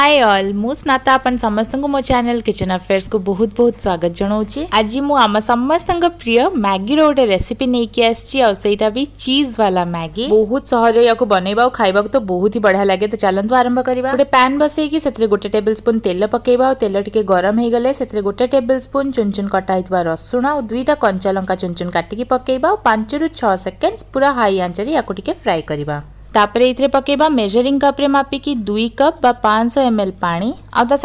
hi all मु स्नाता अपन समस्त को मो चैनल किचन अफेयर्स को बहुत बहुत स्वागत जनाऊँ आज मुझे समस्त प्रिय मैगी रोटे रेसिपी नहीं आसची आईटा भी चीज वाला मैगी बहुत सहज या बनवा खावाक तो बहुत ही बढ़िया लगे तो चलत तो आरंभ कर गोटे पैन बसईकी से गोटे टेबल स्पून तेल पकईवा तेल टी गरम हो गले गोटे टेबल स्पून चुन चुन कटाई रसुण और दुईटा कंचा लंका चुन चुन काटिकी पकईवा पांच रु छ सेकेंड पूरा हाई आंच फ्राए करवा तापर ए पकेबा मेजरी कप्रे मापिकी दुई कप पांचश एम एल पा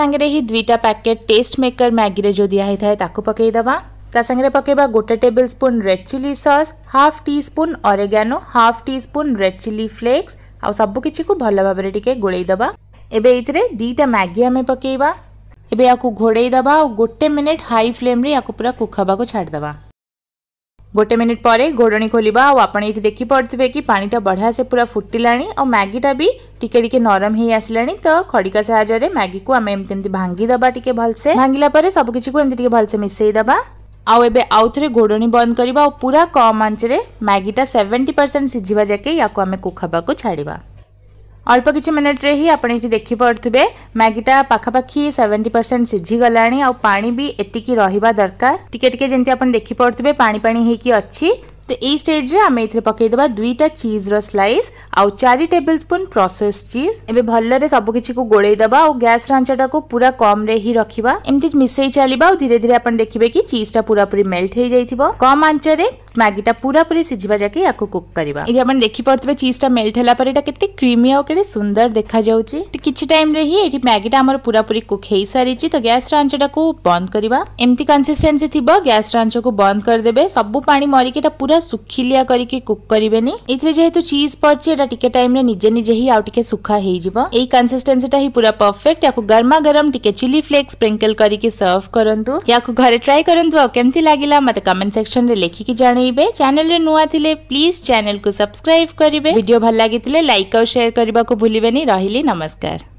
आगे ही दुईटा पैकेट टेस्ट मेकर मैगी जो दिखाई थाए पकईदे पकेबा गोटे tablespoon red chilli sauce half teaspoon oregano half teaspoon red chilli flakes आ सब कि भल भाव गोलईदा एवं ये दुईटा मैगी आम पकईवा एवं या घोड़ेदा और गोटे मिनिट हाई फ्लेम या पूरा कुखा को छाड़दे গোটে মিনিট পরে ঘোড়ণী খোলিবা আউ আপন এইটি দেখি পারুথিবে কি পানিটা বঢ়িয়া সে পুরা ফুটিলানি আউ ম্যাগিটা বি টিকে টিকে নরম হয়ে আসলানি তো খড়িকা সাহায্যে ম্যাগিকু আমি এমতি এমতি ভাঙ্গি দেবা টিকে ভালসে ভাঙ্গিলা পরে সবকিছুকু এমতি টিকে ভালসে মিশাই দেবা আউ এবে আউথরে ঘোড়ণী বন্ধ করা আউ পুরা কম আঞ্চরে ম্যাগিটা সেভেন্টি পরসেন্ট সিঝিবা যাকে ইয়াকু আমি কুখাবাকু ছাড়িবা অল্প কিছু মিনিট্রে হি আপনার এটি দেখিপারে ম্যাগিটা পাখাপাখি সেভেন্টি পরসেন্ট সিঝি গলা আপাঁ বি এতিকি রহবা দরকার টিকে টিকে যেমন আপনার দেখিপারে পাপাঁ হয়েকি অ ତ ଏଇ ଷ୍ଟେଜ୍ରେ ଆମେ ଏଥିରେ ପକାଇଦେବା ଦୁଇଟା ଚିଜ୍ର ସ୍ଲାଇସ୍ ଆଉ ଚାରି ଟେବୁଲ୍ ସ୍ପୁନ୍ ପ୍ରୋସେସ୍ ଚିଜ୍ ଏବେ ଭଲରେ ସବୁକିଛିକୁ ଗୋଳେଇଦେବା ଆଉ ଗ୍ୟାସ୍ ରାଞ୍ଚଟାକୁ ପୁରା କମ୍ରେ ହିଁ ରଖିବା ଏମିତି ମିଶାଇ ଚାଲିବା ଆଉ ଧୀରେ ଧୀରେ ଆପଣ ଦେଖିବେ କି ଚିଜ୍ଟା ପୁରାପୁରି ମେଲ୍ଟ ହେଇଯାଇଥିବ କମ୍ ଆଞ୍ଚରେ ମ୍ୟାଗିଟା ପୁରାପୁରି ସିଝିବା ଯାକେ ୟାକୁ କୁକ୍ କରିବା ଏଠି ଆପଣ ଦେଖିପାରୁଥିବେ ଚିଜ୍ଟା ମେଲ୍ଟ ହେଲା ପରେ ଏଇଟା କେତେ କ୍ରିମି ଆଉ କେତେ ସୁନ୍ଦର ଦେଖାଯାଉଛି କିଛି ଟାଇମ୍ରେ ହିଁ ଏଠି ମ୍ୟାଗିଟା ଆମର ପୁରାପୁରି କୁକ୍ ହେଇସାରିଛି ତ ଗ୍ୟାସ୍ ରାଞ୍ଚଟାକୁ ବନ୍ଦ କରିବା ଏମିତି କନସିଷ୍ଟେନ୍ସି ଥିବ ଗ୍ୟାସ୍ ରାଞ୍ଚକୁ ବନ୍ଦ କରିଦେବେ ସବୁ ପାଣି ମରିକି ଏଇଟା ପୁରା ପୁରା ଶୁଖିଲିଆ କରିକି କୁକ୍ କରିବେନି ଏଥିରେ ଯେହେତୁ ଚିଜ୍ ପଡିଛି ଏଇଟା ଟିକେ ଟାଇମ୍ରେ ନିଜେ ନିଜେ ହିଁ ଆଉ ଟିକେ ଶୁଖା ହେଇଯିବ ଏଇ କନସିଷ୍ଟେନ୍ସିଟା ହିଁ ପୁରା ପରଫେକ୍ଟ ୟାକୁ ଗରମା ଗରମ ଟିକେ ଚିଲି ଫ୍ଲେକ୍ ସ୍ପ୍ରିଙ୍କଲ କରିକି ସର୍ଭ କରନ୍ତୁ ୟାକୁ ଘରେ ଟ୍ରାଏ କରନ୍ତୁ ଆଉ କେମିତି ଲାଗିଲା ମୋତେ କମେଣ୍ଟ ସେକ୍ସନରେ ଲେଖିକି ଜଣେଇବେ ଚ୍ୟାନେଲରେ ନୂଆ ଥିଲେ ପ୍ଲିଜ୍ ଚ୍ୟାନେଲକୁ ସବସ୍କ୍ରାଇବ୍ କରିବେ ଭିଡ଼ିଓ ଭଲ ଲାଗିଥିଲେ ଲାଇକ୍ ଆଉ ସେୟାର କରିବାକୁ ଭୁଲିବେନି ରହିଲି ନମସ୍କାର